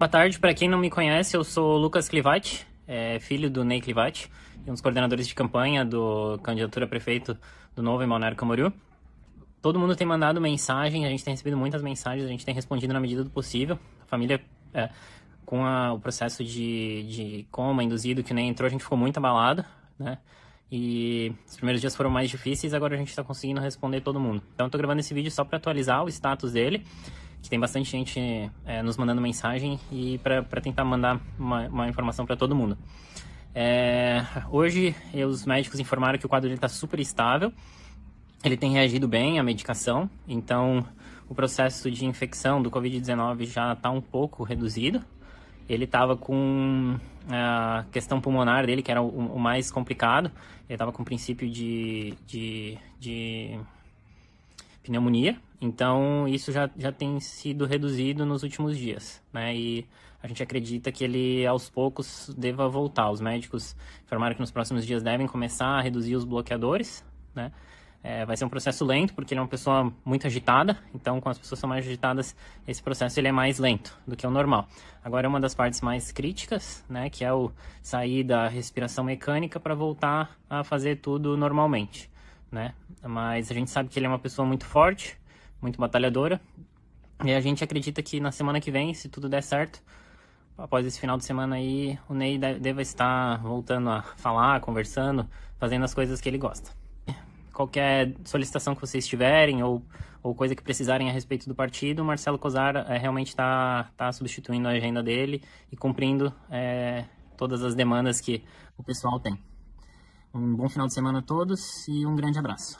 Boa tarde, para quem não me conhece, eu sou Lucas Clivati, é, filho do Ney Clivati, um dos coordenadores de campanha do candidatura a prefeito do Novo Imalnero Camboriú. Todo mundo tem mandado mensagem, a gente tem recebido muitas mensagens, a gente tem respondido na medida do possível. A família, é, com a, o processo de, de coma induzido que nem entrou, a gente ficou muito abalado, né? E os primeiros dias foram mais difíceis, agora a gente está conseguindo responder todo mundo. Então, estou gravando esse vídeo só para atualizar o status dele que tem bastante gente é, nos mandando mensagem e para tentar mandar uma, uma informação para todo mundo. É, hoje os médicos informaram que o quadro dele está super estável, ele tem reagido bem à medicação, então o processo de infecção do Covid-19 já está um pouco reduzido. Ele estava com é, a questão pulmonar dele, que era o, o mais complicado, ele estava com princípio de, de, de pneumonia, então, isso já, já tem sido reduzido nos últimos dias, né? E a gente acredita que ele, aos poucos, deva voltar. Os médicos informaram que nos próximos dias devem começar a reduzir os bloqueadores, né? É, vai ser um processo lento, porque ele é uma pessoa muito agitada, então, quando as pessoas são mais agitadas, esse processo ele é mais lento do que o normal. Agora, é uma das partes mais críticas, né? Que é o sair da respiração mecânica para voltar a fazer tudo normalmente, né? Mas a gente sabe que ele é uma pessoa muito forte, muito batalhadora. E a gente acredita que na semana que vem, se tudo der certo, após esse final de semana aí, o Ney deva estar voltando a falar, conversando, fazendo as coisas que ele gosta. Qualquer solicitação que vocês tiverem ou, ou coisa que precisarem a respeito do partido, o Marcelo Cosar é, realmente está tá substituindo a agenda dele e cumprindo é, todas as demandas que o pessoal tem. Um bom final de semana a todos e um grande abraço.